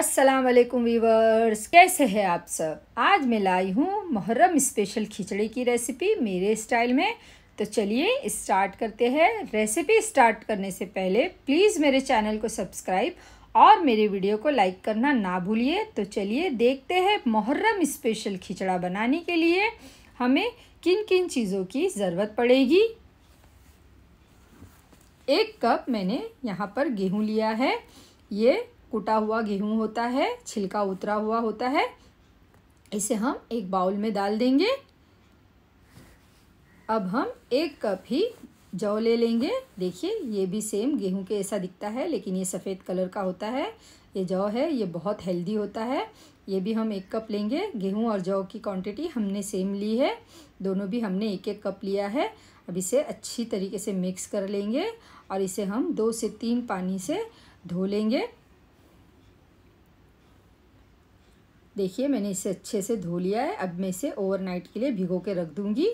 अस्सलाम वालेकुम वीवर्स कैसे हैं आप सब आज मैं लाई हूँ मुहर्रम स्पेशल खिचड़ी की रेसिपी मेरे स्टाइल में तो चलिए स्टार्ट करते हैं रेसिपी स्टार्ट करने से पहले प्लीज़ मेरे चैनल को सब्सक्राइब और मेरे वीडियो को लाइक करना ना भूलिए तो चलिए देखते हैं मुहर्रम स्पेशल खिचड़ा बनाने के लिए हमें किन किन चीज़ों की ज़रूरत पड़ेगी एक कप मैंने यहाँ पर गेहूँ लिया है ये कुटा हुआ गेहूँ होता है छिलका उतरा हुआ होता है इसे हम एक बाउल में डाल देंगे अब हम एक कप ही जौ ले लेंगे देखिए ये भी सेम गेहूं के ऐसा दिखता है लेकिन ये सफ़ेद कलर का होता है ये जौ है ये बहुत हेल्दी होता है ये भी हम एक कप लेंगे गेहूं और जौ की क्वांटिटी हमने सेम ली है दोनों भी हमने एक एक कप लिया है अब इसे अच्छी तरीके से मिक्स कर लेंगे और इसे हम दो से तीन पानी से धो लेंगे देखिए मैंने इसे अच्छे से धो लिया है अब मैं इसे ओवरनाइट के लिए भिगो के रख दूँगी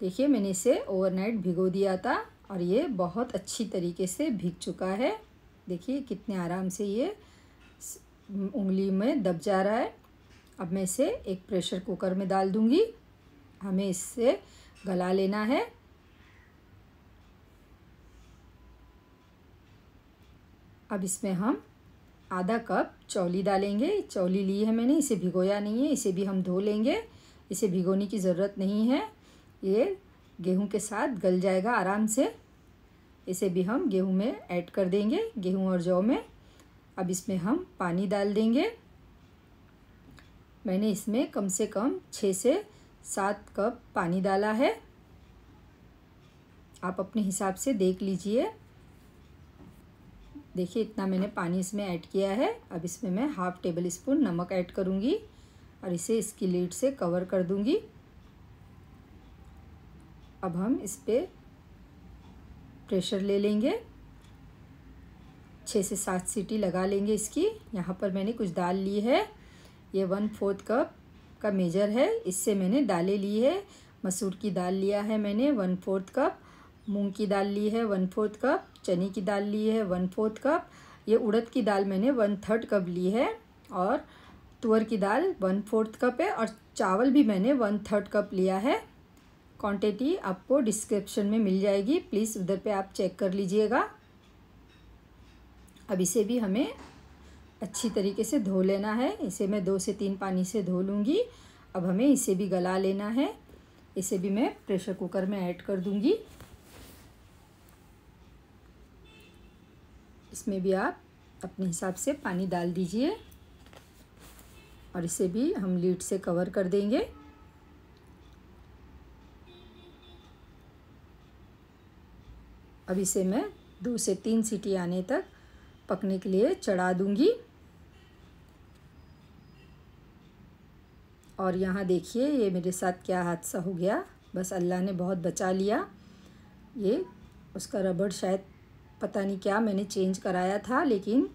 देखिए मैंने इसे ओवरनाइट भिगो दिया था और ये बहुत अच्छी तरीके से भीग चुका है देखिए कितने आराम से ये उंगली में दब जा रहा है अब मैं इसे एक प्रेशर कुकर में डाल दूँगी हमें इससे गला लेना है अब इसमें हम आधा कप चौली डालेंगे चौली ली है मैंने इसे भिगोया नहीं है इसे भी हम धो लेंगे इसे भिगोने की ज़रूरत नहीं है ये गेहूं के साथ गल जाएगा आराम से इसे भी हम गेहूं में ऐड कर देंगे गेहूं और जौ में अब इसमें हम पानी डाल देंगे मैंने इसमें कम से कम छः से सात कप पानी डाला है आप अपने हिसाब से देख लीजिए देखिए इतना मैंने पानी इसमें ऐड किया है अब इसमें मैं हाफ़ टेबल स्पून नमक ऐड करूँगी और इसे इसकी लीड से कवर कर दूँगी अब हम इस पर प्रेशर ले लेंगे छः से सात सीटी लगा लेंगे इसकी यहाँ पर मैंने कुछ दाल ली है ये वन फोर्थ कप का मेजर है इससे मैंने दालें ली है मसूर की दाल लिया है मैंने वन फोर्थ कप मूंग की दाल ली है वन फोर्थ कप चने की दाल ली है वन फोर्थ कप ये उड़द की दाल मैंने वन थर्ड कप ली है और तुअर की दाल वन फोर्थ कप है और चावल भी मैंने वन थर्ड कप लिया है क्वांटिटी आपको डिस्क्रिप्शन में मिल जाएगी प्लीज़ उधर पे आप चेक कर लीजिएगा अब इसे भी हमें अच्छी तरीके से धो लेना है इसे मैं दो से तीन पानी से धो लूँगी अब हमें इसे भी गला लेना है इसे भी मैं प्रेशर कुकर में ऐड कर दूँगी इसमें भी आप अपने हिसाब से पानी डाल दीजिए और इसे भी हम लीड से कवर कर देंगे अब इसे मैं दो से तीन सीटी आने तक पकने के लिए चढ़ा दूंगी और यहाँ देखिए ये मेरे साथ क्या हादसा हो गया बस अल्लाह ने बहुत बचा लिया ये उसका रबड़ शायद पता नहीं क्या मैंने चेंज कराया था लेकिन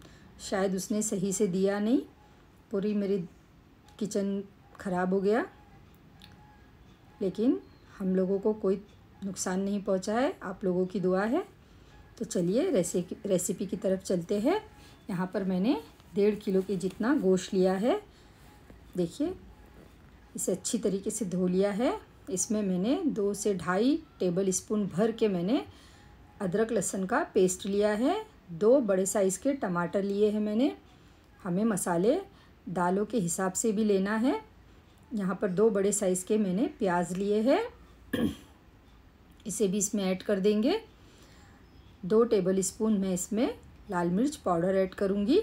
शायद उसने सही से दिया नहीं पूरी मेरी किचन ख़राब हो गया लेकिन हम लोगों को कोई नुकसान नहीं पहुंचा है आप लोगों की दुआ है तो चलिए रेसिपी रेसिपी की तरफ चलते हैं यहाँ पर मैंने डेढ़ किलो के जितना गोश्त लिया है देखिए इसे अच्छी तरीके से धो लिया है इसमें मैंने दो से ढाई टेबल स्पून भर के मैंने अदरक लहसुन का पेस्ट लिया है दो बड़े साइज़ के टमाटर लिए हैं मैंने हमें मसाले दालों के हिसाब से भी लेना है यहाँ पर दो बड़े साइज़ के मैंने प्याज लिए हैं इसे भी इसमें ऐड कर देंगे दो टेबल स्पून मैं इसमें लाल मिर्च पाउडर ऐड करूँगी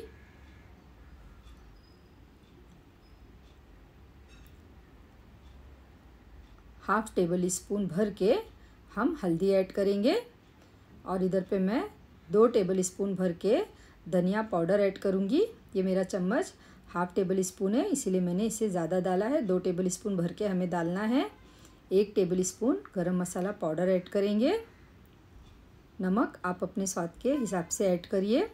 हाफ टेबल स्पून भर के हम हल्दी ऐड करेंगे और इधर पे मैं दो टेबल स्पून भर के धनिया पाउडर ऐड करूँगी ये मेरा चम्मच हाफ टेबल स्पून है इसीलिए मैंने इसे ज़्यादा डाला है दो टेबल स्पून भर के हमें डालना है एक टेबल स्पून गर्म मसाला पाउडर ऐड करेंगे नमक आप अपने स्वाद के हिसाब से ऐड करिए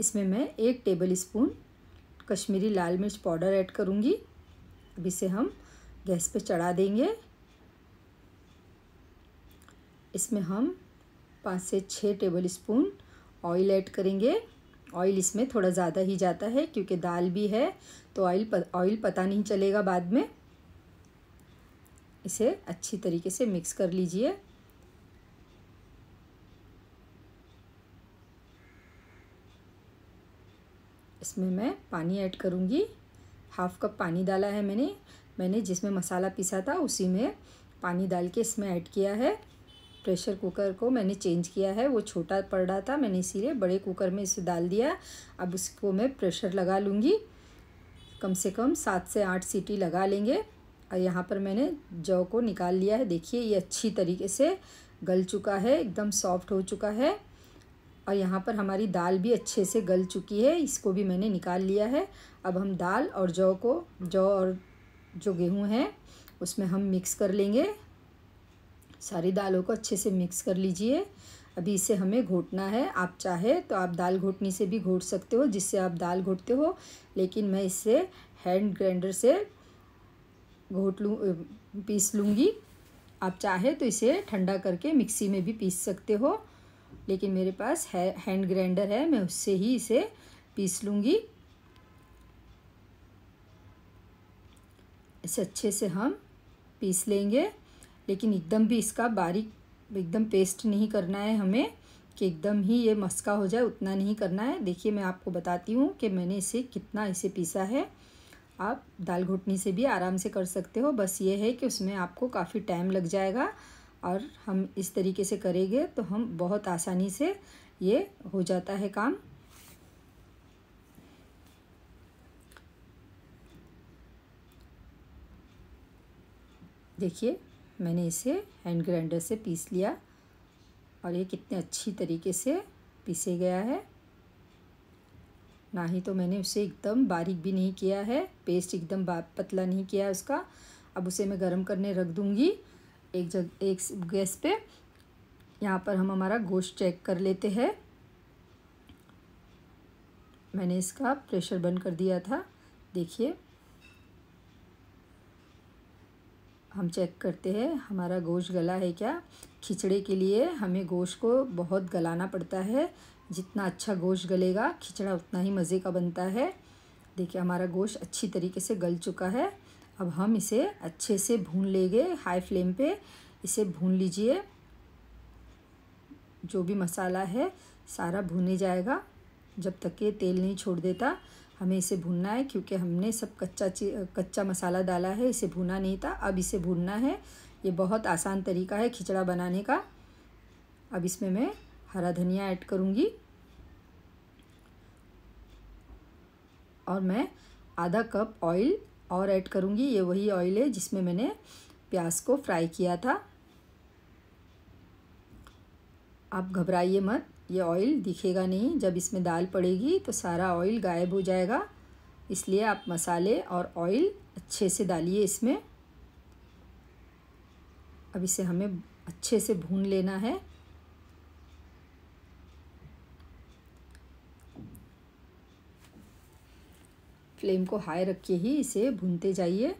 इसमें मैं एक टेबल स्पून कश्मीरी लाल मिर्च पाउडर ऐड करूँगी अब इसे हम गैस पे चढ़ा देंगे इसमें हम पाँच से छः टेबल स्पून ऑयल ऐड करेंगे ऑयल इसमें थोड़ा ज़्यादा ही जाता है क्योंकि दाल भी है तो ऑयल ऑयल पता नहीं चलेगा बाद में इसे अच्छी तरीके से मिक्स कर लीजिए इसमें मैं पानी ऐड करूँगी हाफ़ कप पानी डाला है मैंने मैंने जिसमें मसाला पिसा था उसी में पानी डाल के इसमें ऐड किया है प्रेशर कुकर को मैंने चेंज किया है वो छोटा पड़ रहा था मैंने इसीलिए बड़े कुकर में इसे डाल दिया अब उसको मैं प्रेशर लगा लूँगी कम से कम सात से आठ सीटी लगा लेंगे और यहाँ पर मैंने जौ को निकाल लिया है देखिए ये अच्छी तरीके से गल चुका है एकदम सॉफ्ट हो चुका है और यहाँ पर हमारी दाल भी अच्छे से गल चुकी है इसको भी मैंने निकाल लिया है अब हम दाल और जौ को जौ और जो गेहूँ है उसमें हम मिक्स कर लेंगे सारी दालों को अच्छे से मिक्स कर लीजिए अभी इसे हमें घोटना है आप चाहे तो आप दाल घोटनी से भी घोट सकते हो जिससे आप दाल घोटते हो लेकिन मैं इसे हैंड ग्राइंडर से घोट लूँ पीस लूँगी आप चाहे तो इसे ठंडा करके मिक्सी में भी पीस सकते हो लेकिन मेरे पास है हैंड ग्राइंडर है मैं उससे ही इसे पीस लूँगी इसे अच्छे से हम पीस लेंगे लेकिन एकदम भी इसका बारीक एकदम पेस्ट नहीं करना है हमें कि एकदम ही ये मस्का हो जाए उतना नहीं करना है देखिए मैं आपको बताती हूँ कि मैंने इसे कितना इसे पीसा है आप दाल घुटनी से भी आराम से कर सकते हो बस ये है कि उसमें आपको काफ़ी टाइम लग जाएगा और हम इस तरीके से करेंगे तो हम बहुत आसानी से ये हो जाता है काम देखिए मैंने इसे हैंड ग्राइंडर से पीस लिया और ये कितने अच्छी तरीके से पीसे गया है ना ही तो मैंने उसे एकदम बारीक भी नहीं किया है पेस्ट एकदम पतला नहीं किया है उसका अब उसे मैं गर्म करने रख दूँगी एक जग एक गैस पे यहाँ पर हम हमारा गोश्त चेक कर लेते हैं मैंने इसका प्रेशर बंद कर दिया था देखिए हम चेक करते हैं हमारा गोश्त गला है क्या खिचड़े के लिए हमें गोश्त को बहुत गलाना पड़ता है जितना अच्छा गोश्त गलेगा खिचड़ा उतना ही मज़े का बनता है देखिए हमारा गोश्त अच्छी तरीके से गल चुका है अब हम इसे अच्छे से भून लेंगे हाई फ्लेम पे इसे भून लीजिए जो भी मसाला है सारा भुने जाएगा जब तक ये तेल नहीं छोड़ देता हमें इसे भूनना है क्योंकि हमने सब कच्चा कच्चा मसाला डाला है इसे भूना नहीं था अब इसे भूनना है ये बहुत आसान तरीका है खिचड़ा बनाने का अब इसमें मैं हरा धनिया ऐड करूँगी और मैं आधा कप ऑयल और ऐड करूँगी ये वही ऑयल है जिसमें मैंने प्याज को फ्राई किया था आप घबराइए मत ये ऑयल दिखेगा नहीं जब इसमें दाल पड़ेगी तो सारा ऑयल गायब हो जाएगा इसलिए आप मसाले और ऑयल अच्छे से डालिए इसमें अब इसे हमें अच्छे से भून लेना है फ्लेम को हाई रख के ही इसे भूनते जाइए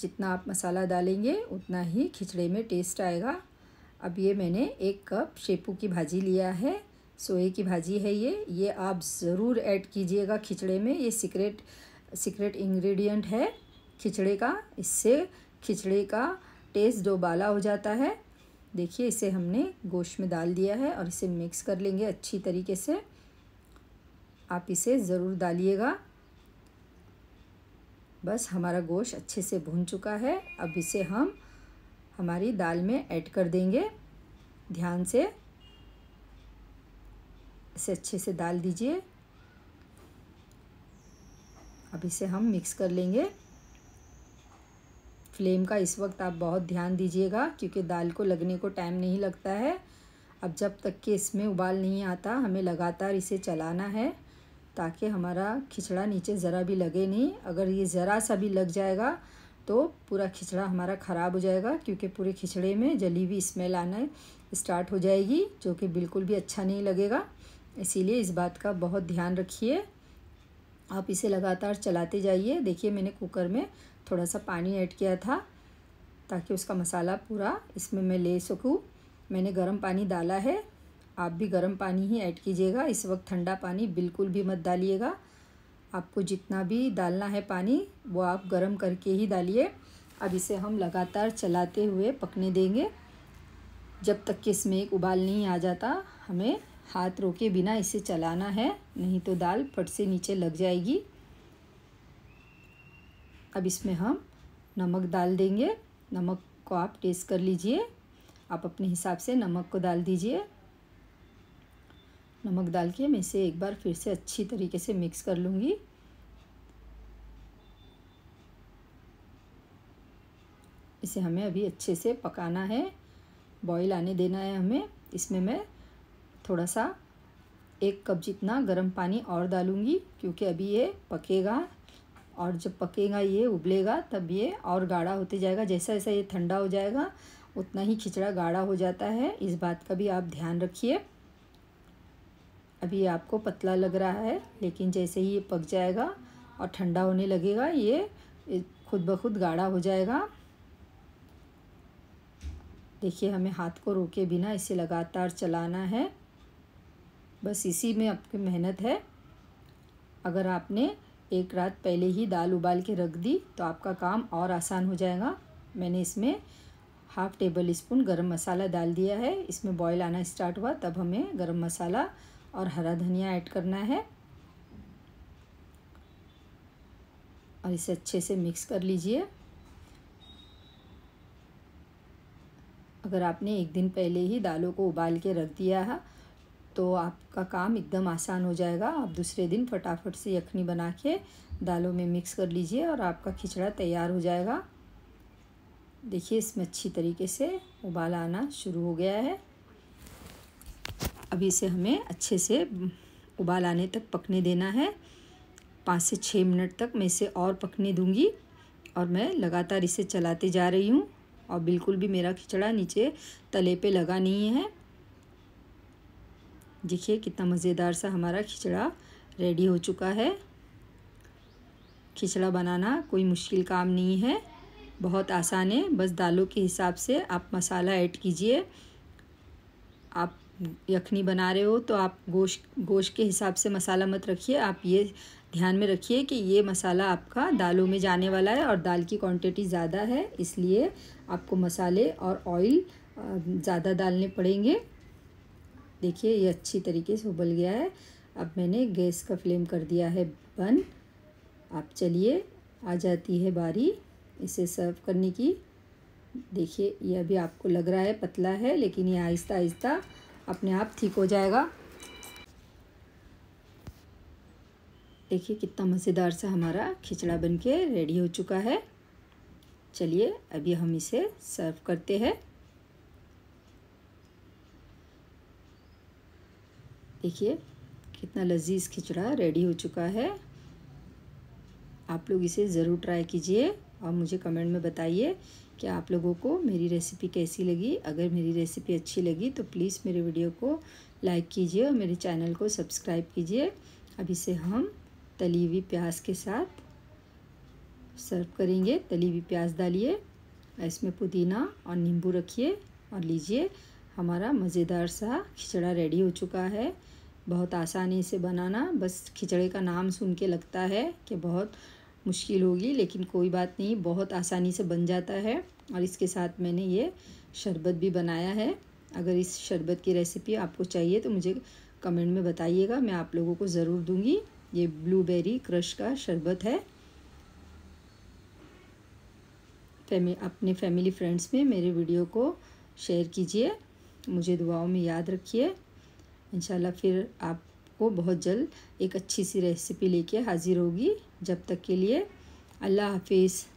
जितना आप मसाला डालेंगे उतना ही खिचड़े में टेस्ट आएगा अब ये मैंने एक कप शेपू की भाजी लिया है सोए की भाजी है ये ये आप ज़रूर ऐड कीजिएगा खिचड़े में ये सीक्रेट सीक्रेट इंग्रेडिएंट है खिचड़े का इससे खिचड़े का टेस्ट दोबाला हो जाता है देखिए इसे हमने गोश्त में डाल दिया है और इसे मिक्स कर लेंगे अच्छी तरीके से आप इसे ज़रूर डालिएगा बस हमारा गोश्त अच्छे से भून चुका है अब इसे हम हमारी दाल में ऐड कर देंगे ध्यान से इसे अच्छे से डाल दीजिए अब इसे हम मिक्स कर लेंगे फ्लेम का इस वक्त आप बहुत ध्यान दीजिएगा क्योंकि दाल को लगने को टाइम नहीं लगता है अब जब तक कि इसमें उबाल नहीं आता हमें लगातार इसे चलाना है ताकि हमारा खिचड़ा नीचे ज़रा भी लगे नहीं अगर ये ज़रा सा भी लग जाएगा तो पूरा खिचड़ा हमारा ख़राब हो जाएगा क्योंकि पूरे खिचड़े में जली हुई स्मेल आना स्टार्ट हो जाएगी जो कि बिल्कुल भी अच्छा नहीं लगेगा इसीलिए इस बात का बहुत ध्यान रखिए आप इसे लगातार चलाते जाइए देखिए मैंने कुकर में थोड़ा सा पानी ऐड किया था ताकि उसका मसाला पूरा इसमें मैं ले सकूँ मैंने गर्म पानी डाला है आप भी गर्म पानी ही ऐड कीजिएगा इस वक्त ठंडा पानी बिल्कुल भी मत डालिएगा आपको जितना भी डालना है पानी वो आप गर्म करके ही डालिए अब इसे हम लगातार चलाते हुए पकने देंगे जब तक कि इसमें एक उबाल नहीं आ जाता हमें हाथ रोके बिना इसे चलाना है नहीं तो दाल फट से नीचे लग जाएगी अब इसमें हम नमक डाल देंगे नमक को आप टेस्ट कर लीजिए आप अपने हिसाब से नमक को डाल दीजिए नमक डाल के मैं इसे एक बार फिर से अच्छी तरीके से मिक्स कर लूँगी इसे हमें अभी अच्छे से पकाना है बॉईल आने देना है हमें इसमें मैं थोड़ा सा एक कप जितना गर्म पानी और डालूँगी क्योंकि अभी ये पकेगा और जब पकेगा ये उबलेगा तब ये और गाढ़ा होते जाएगा जैसा जैसा ये ठंडा हो जाएगा उतना ही खिचड़ा गाढ़ा हो जाता है इस बात का भी आप ध्यान रखिए अभी आपको पतला लग रहा है लेकिन जैसे ही ये पक जाएगा और ठंडा होने लगेगा ये खुद ब खुद गाढ़ा हो जाएगा देखिए हमें हाथ को रोके बिना इसे लगातार चलाना है बस इसी में आपकी मेहनत है अगर आपने एक रात पहले ही दाल उबाल के रख दी तो आपका काम और आसान हो जाएगा मैंने इसमें हाफ़ टेबल स्पून गरम मसाला डाल दिया है इसमें बॉयल आना स्टार्ट हुआ तब हमें गरम मसाला और हरा धनिया ऐड करना है और इसे अच्छे से मिक्स कर लीजिए अगर आपने एक दिन पहले ही दालों को उबाल के रख दिया है तो आपका काम एकदम आसान हो जाएगा आप दूसरे दिन फटाफट से यखनी बना के दालों में मिक्स कर लीजिए और आपका खिचड़ा तैयार हो जाएगा देखिए इसमें अच्छी तरीके से उबाल आना शुरू हो गया है अभी इसे हमें अच्छे से उबाल आने तक पकने देना है पाँच से छः मिनट तक मैं इसे और पकने दूंगी और मैं लगातार इसे चलाते जा रही हूँ और बिल्कुल भी मेरा खिचड़ा नीचे तले पे लगा नहीं है देखिए कितना मज़ेदार सा हमारा खिचड़ा रेडी हो चुका है खिचड़ा बनाना कोई मुश्किल काम नहीं है बहुत आसान है बस दालों के हिसाब से आप मसाला ऐड कीजिए आप यखनी बना रहे हो तो आप गोश गोश्त के हिसाब से मसाला मत रखिए आप ये ध्यान में रखिए कि ये मसाला आपका दालों में जाने वाला है और दाल की क्वांटिटी ज़्यादा है इसलिए आपको मसाले और ऑयल ज़्यादा डालने पड़ेंगे देखिए ये अच्छी तरीके से उबल गया है अब मैंने गैस का फ्लेम कर दिया है बंद आप चलिए आ जाती है बारी इसे सर्व करने की देखिए ये अभी आपको लग रहा है पतला है लेकिन ये आहिस्ता आहिस्ता अपने आप ठीक हो जाएगा देखिए कितना मज़ेदार सा हमारा खिचड़ा बन के रेडी हो चुका है चलिए अभी हम इसे सर्व करते हैं देखिए कितना लजीज खिचड़ा रेडी हो चुका है आप लोग इसे ज़रूर ट्राई कीजिए और मुझे कमेंट में बताइए कि आप लोगों को मेरी रेसिपी कैसी लगी अगर मेरी रेसिपी अच्छी लगी तो प्लीज़ मेरे वीडियो को लाइक कीजिए और मेरे चैनल को सब्सक्राइब कीजिए अब इसे हम तली हुई प्याज के साथ सर्व करेंगे तली हुई प्याज डालिए इसमें पुदीना और नींबू रखिए और लीजिए हमारा मज़ेदार सा खिचड़ा रेडी हो चुका है बहुत आसानी से बनाना बस खिचड़े का नाम सुन के लगता है कि बहुत मुश्किल होगी लेकिन कोई बात नहीं बहुत आसानी से बन जाता है और इसके साथ मैंने ये शरबत भी बनाया है अगर इस शरबत की रेसिपी आपको चाहिए तो मुझे कमेंट में बताइएगा मैं आप लोगों को ज़रूर दूंगी ये ब्लूबेरी क्रश का शरबत है फैमि अपने फैमिली फ्रेंड्स में मेरे वीडियो को शेयर कीजिए मुझे दुआओं में याद रखिए इंशाल्लाह फिर आप आपको बहुत जल्द एक अच्छी सी रेसिपी लेके हाज़िर होगी जब तक के लिए अल्लाह हाफिज़